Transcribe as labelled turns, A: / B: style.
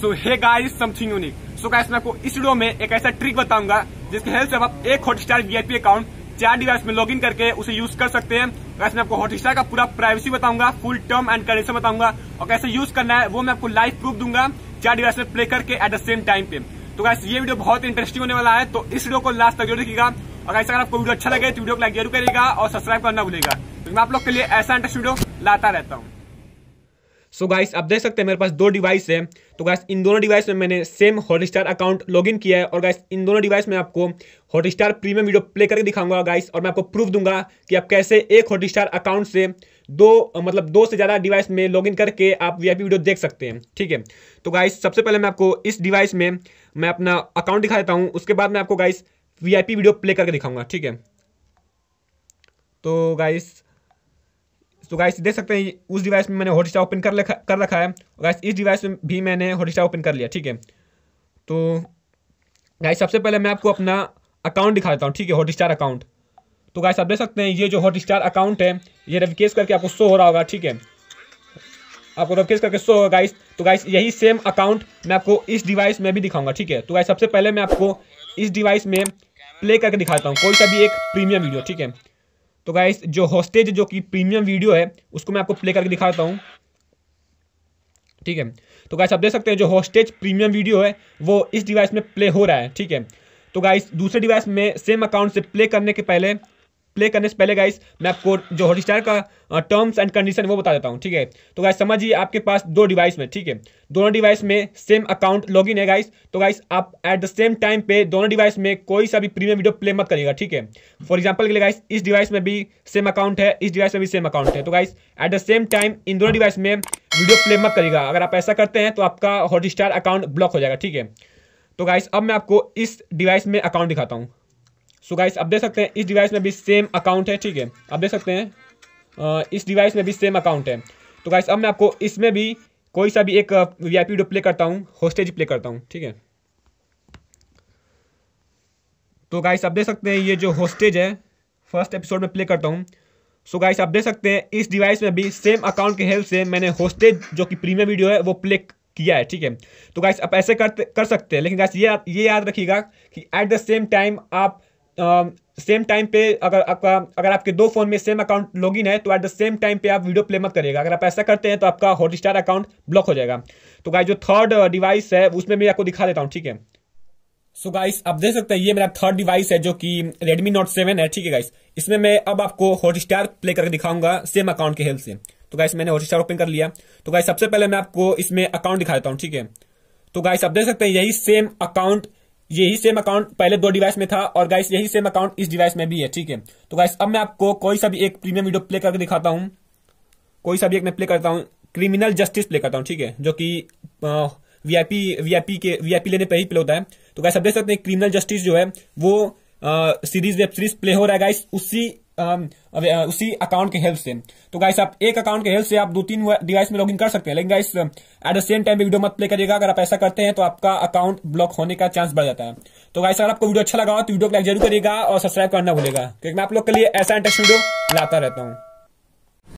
A: सो hey guys something unique so guys मैं आपको इस वीडियो में एक ऐसा ट्रिक बताऊंगा जिसके हेल्प से आप एक हॉटस्टार वीआईपी अकाउंट चार डिवाइस में लॉगिन करके उसे यूज कर सकते हैं वैसे मैं आपको हॉटस्टार का पूरा प्राइवेसी बताऊंगा फुल टर्म एंड कंडीशन बताऊंगा और कैसे यूज करना है वो मैं आपको लाइव प्रूफ दूंगा चार डिवाइस में प्ले करके एट द सेम टाइम पे तो गैस ये वीडियो बहुत इंटरेस्टिंग होने वाला है तो इस वीडियो को लास्ट तक जरूर देखिएगा और कैसे अगर आपको वीडियो अच्छा लगे तो वीडियो को लाइक जरूर करेगा और सब्सक्राइब करना भूलेगा तो मैं आप लोग के लिए ऐसा इंटरेस्ट वीडियो लाता रहता हूँ सो so गाइस आप देख सकते हैं मेरे पास दो डिवाइस है तो गाइस इन दोनों डिवाइस में मैंने सेम हॉटस्टार अकाउंट लॉगिन किया है और गाइस इन दोनों डिवाइस में आपको हॉटस्टार प्रीमियम वीडियो प्ले करके दिखाऊंगा गाइस और मैं आपको प्रूफ दूंगा कि आप कैसे एक हॉटस्टार अकाउंट से दो मतलब दो से ज़्यादा डिवाइस में लॉगिन करके आप वी वीडियो देख सकते हैं ठीक है तो गाइस सबसे पहले मैं आपको इस डिवाइस में मैं अपना अकाउंट दिखा देता हूँ उसके बाद मैं आपको गाइस वी वीडियो प्ले करके दिखाऊंगा ठीक है तो गाइस तो गाइस देख सकते हैं उस डिवाइस में मैंने हॉटस्टार ओपन कर रखा कर रखा है और गाइस इस डिवाइस में भी मैंने हॉटस्टार ओपन कर लिया ठीक है तो गाइस सबसे पहले मैं आपको अपना अकाउंट दिखा देता हूँ ठीक है हॉटस्टार अकाउंट तो गाइस आप देख सकते हैं ये जो हॉटस्टार अकाउंट है ये रविकेश करके आपको शो हो रहा होगा ठीक है आपको रविकेश करके शो होगा गाइस तो गाइस यही सेम अकाउंट मैं आपको इस डिवाइस में भी दिखाऊंगा ठीक है तो गाइस सबसे पहले मैं आपको इस डिवाइस में प्ले करके दिखाता हूँ कोई सा भी एक प्रीमियम वीडियो ठीक है तो गाइस जो हॉस्टेज जो कि प्रीमियम वीडियो है उसको मैं आपको प्ले करके दिखाता हूँ ठीक है तो गाइस आप देख सकते हैं जो हॉस्टेज प्रीमियम वीडियो है वो इस डिवाइस में प्ले हो रहा है ठीक है तो गाइस दूसरे डिवाइस में सेम अकाउंट से प्ले करने के पहले प्ले करने से पहले गाइस मैं आपको जो हॉटस्टार का टर्म्स एंड कंडीशन वो बता देता हूँ ठीक है तो गाइस समझिए आपके पास दो डिवाइस में ठीक है दोनों डिवाइस में सेम अकाउंट लॉगिन है गाइस तो गाइस आप एट द सेम टाइम पे दोनों डिवाइस में कोई सा भी प्रीमियम वीडियो प्ले मत करिएगा ठीक है फॉर एग्जाम्पल के लिए गाइस इस डिवाइस में भी सेम अकाउंट है इस डिवाइस में भी सेम अकाउंट है तो guys at the same time इन दोनों डिवाइस में वीडियो प्ले मत करिएगा अगर आप ऐसा करते हैं तो आपका हॉटस्टार अकाउंट ब्लॉक हो जाएगा ठीक है तो गाइस अब मैं आपको इस डिवाइस में अकाउंट दिखाता हूँ सो गाइस आप देख सकते हैं इस डिवाइस में भी सेम अकाउंट है ठीक है आप देख सकते हैं इस डिवाइस में भी सेम अकाउंट है तो गाइस अब मैं आपको इसमें भी कोई सा भी एक वी आई वीडियो प्ले करता हूँ होस्टेज प्ले करता हूँ ठीक है तो गाइस आप देख सकते हैं ये जो होस्टेज है फर्स्ट एपिसोड में प्ले करता हूँ सो गाइस आप देख सकते हैं इस डिवाइस में भी सेम अकाउंट के हेल्प से मैंने होस्टेज जो कि प्रीमियम वीडियो है वो प्ले किया है ठीक है तो गाइस आप ऐसे कर कर सकते हैं लेकिन गाइस ये ये याद रखिएगा कि एट द सेम टाइम आप सेम टाइम पे अगर आपका अगर आपके दो फ़ोन में सेम अकाउंट लॉगिन है तो एट द सेम टाइम पे आप वीडियो प्ले मत करेगा अगर आप ऐसा करते हैं तो आपका हॉटस्टार अकाउंट ब्लॉक हो जाएगा तो गाइस जो थर्ड डिवाइस है उसमें मैं आपको दिखा देता हूँ ठीक है सो गाइस आप देख सकते हैं ये मेरा थर्ड डिवाइस है जो कि रेडमी नोट सेवन है ठीक है गाइस इसमें मैं अब आपको हॉटस्टार प्ले करके दिखाऊंगा सेम अकाउंट के हेल्प से तो गाइस मैंने हॉटस्टार ओपन कर लिया तो गाइस सबसे पहले मैं आपको इसमें अकाउंट दिखा देता हूँ ठीक है तो गाइस आप देख सकते हैं यही सेम अकाउंट यही सेम अकाउंट पहले दो डिवाइस में था और गाइस यही सेम अकाउंट इस डिवाइस में भी है ठीक है तो गाइस अब मैं आपको कोई सा भी एक प्रीमियम वीडियो प्ले करके दिखाता हूँ कोई सा भी एक मैं प्ले करता हूँ क्रिमिनल जस्टिस प्ले करता हूँ ठीक है जो कि वीआईपी वीआईपी के वीआईपी लेने पर ही प्ले होता है तो गाइस अब देख सकते हैं क्रिमिनल जस्टिस जो है वो सीरीज वेब सीरीज प्ले हो रहा है गाइस उसी Um, uh, उसी अकाउंट के हेल्प से तो गाइस आप एक अकाउंट के हेल्प से आप दो तीन डिवाइस में लॉगिन कर सकते हैं लेकिन guys at the same time video मत प्ले करिएगा अगर आप ऐसा करते हैं तो आपका अकाउंट ब्लॉक होने का चांस बढ़ जाता है तो गाइस अगर आपको वीडियो अच्छा लगा तो वीडियो को लाइक जरूर करिएगा और सब्सक्राइब करना भूलेगा क्योंकि मैं आप लोग के लिए ऐसा इंटरेस्ट वीडियो लाता रहता हूँ